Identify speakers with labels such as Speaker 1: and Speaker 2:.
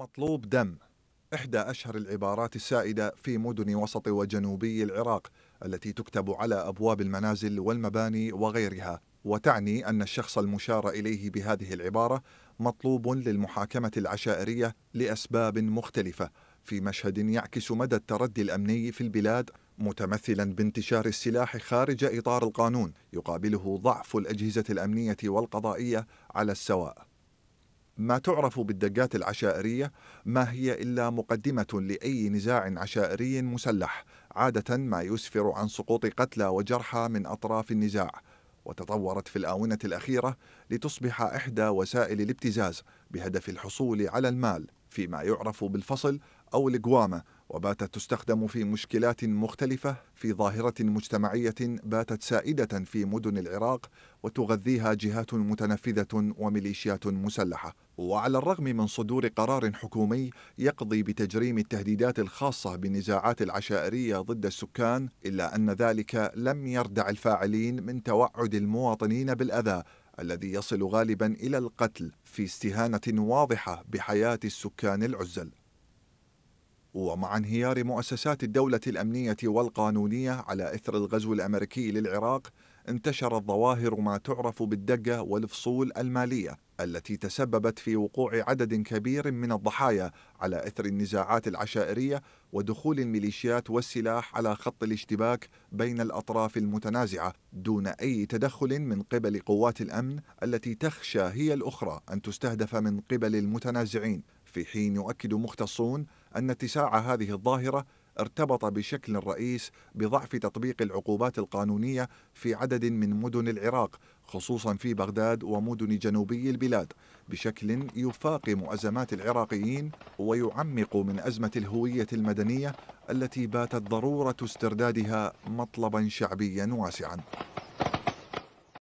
Speaker 1: مطلوب دم إحدى أشهر العبارات السائدة في مدن وسط وجنوبي العراق التي تكتب على أبواب المنازل والمباني وغيرها وتعني أن الشخص المشار إليه بهذه العبارة مطلوب للمحاكمة العشائرية لأسباب مختلفة في مشهد يعكس مدى التردي الأمني في البلاد متمثلا بانتشار السلاح خارج إطار القانون يقابله ضعف الأجهزة الأمنية والقضائية على السواء ما تعرف بالدقات العشائرية ما هي إلا مقدمة لأي نزاع عشائري مسلح عادة ما يسفر عن سقوط قتلى وجرحى من أطراف النزاع وتطورت في الآونة الأخيرة لتصبح إحدى وسائل الابتزاز بهدف الحصول على المال فيما يعرف بالفصل أو القوامة وباتت تستخدم في مشكلات مختلفة في ظاهرة مجتمعية باتت سائدة في مدن العراق وتغذيها جهات متنفذة وميليشيات مسلحة وعلى الرغم من صدور قرار حكومي يقضي بتجريم التهديدات الخاصة بالنزاعات العشائرية ضد السكان إلا أن ذلك لم يردع الفاعلين من توعد المواطنين بالأذى الذي يصل غالبا إلى القتل في استهانة واضحة بحياة السكان العزل ومع انهيار مؤسسات الدولة الأمنية والقانونية على إثر الغزو الأمريكي للعراق انتشرت ظواهر ما تعرف بالدقة والفصول المالية التي تسببت في وقوع عدد كبير من الضحايا على اثر النزاعات العشائريه ودخول الميليشيات والسلاح على خط الاشتباك بين الاطراف المتنازعه دون اي تدخل من قبل قوات الامن التي تخشى هي الاخرى ان تستهدف من قبل المتنازعين في حين يؤكد مختصون ان اتساع هذه الظاهره ارتبط بشكل رئيس بضعف تطبيق العقوبات القانونية في عدد من مدن العراق خصوصا في بغداد ومدن جنوبي البلاد بشكل يفاقم أزمات العراقيين ويعمق من أزمة الهوية المدنية التي باتت ضرورة استردادها مطلبا شعبيا واسعا